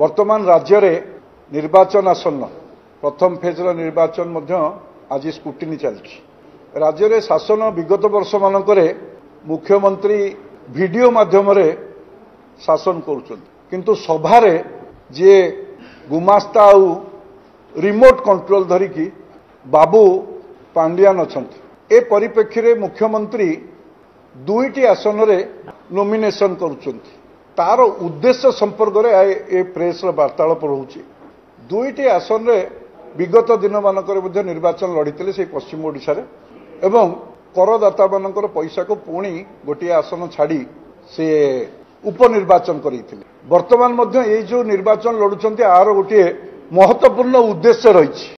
ବର୍ତ୍ତମାନ ରାଜ୍ୟରେ ନିର୍ବାଚନ ଆସନ୍ନ ପ୍ରଥମ ଫେଜ୍ର ନିର୍ବାଚନ ମଧ୍ୟ ଆଜି ସ୍କୁଟିନି ଚାଲିଛି ରାଜ୍ୟରେ ଶାସନ ବିଗତ ବର୍ଷମାନଙ୍କରେ ମୁଖ୍ୟମନ୍ତ୍ରୀ ଭିଡ଼ିଓ ମାଧ୍ୟମରେ ଶାସନ କରୁଛନ୍ତି କିନ୍ତୁ ସଭାରେ ଯିଏ ଗୁମାସ୍ତା ଆଉ ରିମୋଟ୍ କଣ୍ଟ୍ରୋଲ ଧରିକି ବାବୁ ପାଣ୍ଡିଆନ୍ ଅଛନ୍ତି ଏ ପରିପ୍ରେକ୍ଷୀରେ ମୁଖ୍ୟମନ୍ତ୍ରୀ ଦୁଇଟି ଆସନରେ ନୋମିନେସନ୍ କରୁଛନ୍ତି ତାର ଉଦ୍ଦେଶ୍ୟ ସମ୍ପର୍କରେ ଏ ପ୍ରେସ୍ର ବାର୍ତ୍ତାଳାପ ରହୁଛି ଦୁଇଟି ଆସନରେ ବିଗତ ଦିନମାନଙ୍କରେ ମଧ୍ୟ ନିର୍ବାଚନ ଲଢ଼ିଥିଲେ ସେହି ପଶ୍ଚିମ ଓଡ଼ିଶାରେ ଏବଂ କରଦାତାମାନଙ୍କର ପଇସାକୁ ପୁଣି ଗୋଟିଏ ଆସନ ଛାଡ଼ି ସେ ଉପନିର୍ବାଚନ କରିଥିଲେ ବର୍ତ୍ତମାନ ମଧ୍ୟ ଏଇ ଯେଉଁ ନିର୍ବାଚନ ଲଢୁଛନ୍ତି ଏହାର ଗୋଟିଏ ମହତ୍ୱପୂର୍ଣ୍ଣ ଉଦ୍ଦେଶ୍ୟ ରହିଛି